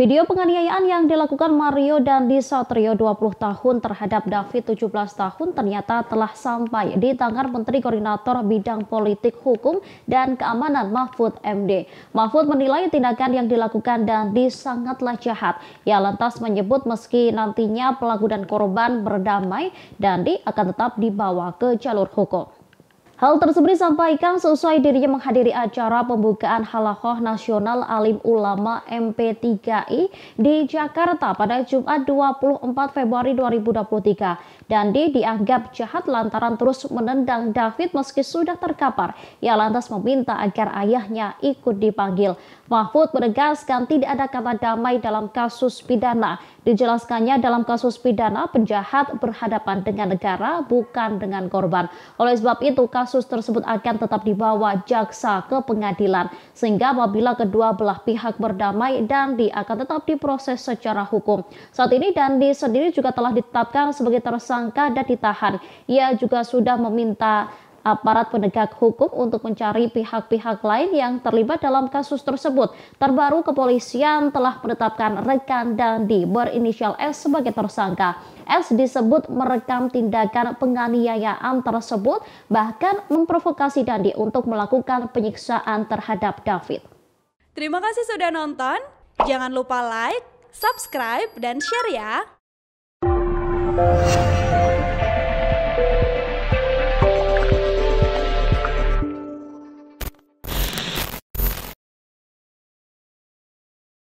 Video penganiayaan yang dilakukan Mario dan Disatrio 20 tahun terhadap David 17 tahun ternyata telah sampai di tangan Menteri Koordinator Bidang Politik Hukum dan Keamanan Mahfud MD. Mahfud menilai tindakan yang dilakukan Dandi sangatlah jahat. Ia lantas menyebut meski nantinya pelaku dan korban berdamai, Dandi akan tetap dibawa ke jalur hukum. Hal tersebut disampaikan sesuai dirinya menghadiri acara pembukaan Halakoh Nasional Alim Ulama MP3I di Jakarta pada Jumat 24 Februari 2023. Dandi dianggap jahat lantaran terus menendang David meski sudah terkapar. Ia lantas meminta agar ayahnya ikut dipanggil. Mahfud menegaskan tidak ada kata damai dalam kasus pidana. Dijelaskannya dalam kasus pidana penjahat berhadapan dengan negara bukan dengan korban. Oleh sebab itu kasus tersebut akan tetap dibawa jaksa ke pengadilan sehingga apabila kedua belah pihak berdamai Dandi akan tetap diproses secara hukum. Saat ini Dandi sendiri juga telah ditetapkan sebagai tersangka tersangka dan ditahan. Ia juga sudah meminta aparat penegak hukum untuk mencari pihak-pihak lain yang terlibat dalam kasus tersebut. Terbaru kepolisian telah menetapkan rekan Dandi berinisial S sebagai tersangka. S disebut merekam tindakan penganiayaan tersebut bahkan memprovokasi Dandi untuk melakukan penyiksaan terhadap David. Terima kasih sudah nonton. Jangan lupa like, subscribe, dan share ya.